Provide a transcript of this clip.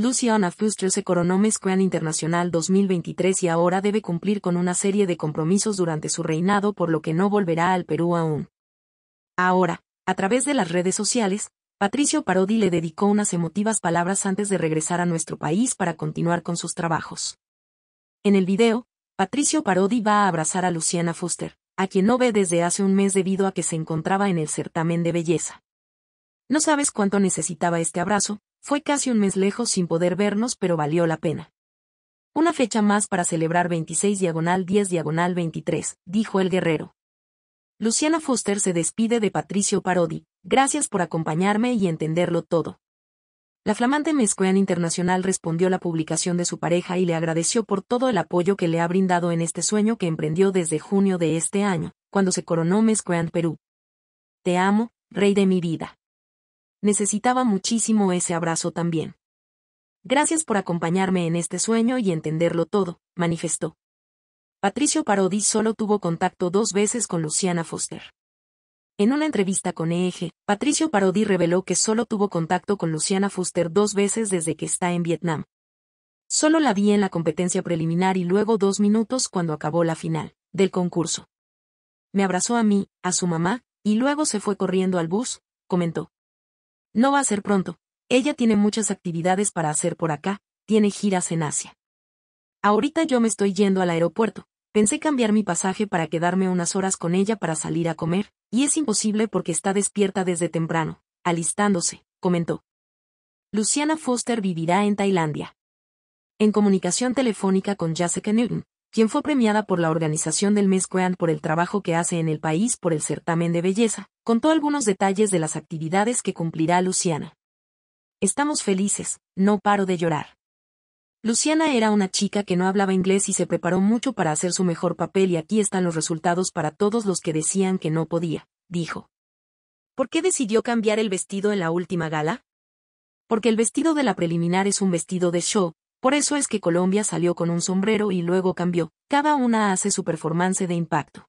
Luciana Fuster se coronó Miss Internacional 2023 y ahora debe cumplir con una serie de compromisos durante su reinado por lo que no volverá al Perú aún. Ahora, a través de las redes sociales, Patricio Parodi le dedicó unas emotivas palabras antes de regresar a nuestro país para continuar con sus trabajos. En el video, Patricio Parodi va a abrazar a Luciana Fuster, a quien no ve desde hace un mes debido a que se encontraba en el certamen de belleza. No sabes cuánto necesitaba este abrazo, fue casi un mes lejos sin poder vernos, pero valió la pena. Una fecha más para celebrar 26 diagonal 10 diagonal 23, dijo el guerrero. Luciana Foster se despide de Patricio Parodi. Gracias por acompañarme y entenderlo todo. La flamante mezquean Internacional respondió la publicación de su pareja y le agradeció por todo el apoyo que le ha brindado en este sueño que emprendió desde junio de este año, cuando se coronó mezquean Perú. Te amo, rey de mi vida. Necesitaba muchísimo ese abrazo también. Gracias por acompañarme en este sueño y entenderlo todo, manifestó. Patricio Parodi solo tuvo contacto dos veces con Luciana Foster. En una entrevista con EEG, Patricio Parodi reveló que solo tuvo contacto con Luciana Foster dos veces desde que está en Vietnam. Solo la vi en la competencia preliminar y luego dos minutos cuando acabó la final, del concurso. Me abrazó a mí, a su mamá, y luego se fue corriendo al bus, comentó. No va a ser pronto. Ella tiene muchas actividades para hacer por acá, tiene giras en Asia. Ahorita yo me estoy yendo al aeropuerto. Pensé cambiar mi pasaje para quedarme unas horas con ella para salir a comer, y es imposible porque está despierta desde temprano, alistándose, comentó. Luciana Foster vivirá en Tailandia. En comunicación telefónica con Jessica Newton, quien fue premiada por la organización del mes Quean por el trabajo que hace en el país por el certamen de belleza, contó algunos detalles de las actividades que cumplirá Luciana. Estamos felices, no paro de llorar. Luciana era una chica que no hablaba inglés y se preparó mucho para hacer su mejor papel y aquí están los resultados para todos los que decían que no podía, dijo. ¿Por qué decidió cambiar el vestido en la última gala? Porque el vestido de la preliminar es un vestido de show, por eso es que Colombia salió con un sombrero y luego cambió. Cada una hace su performance de impacto.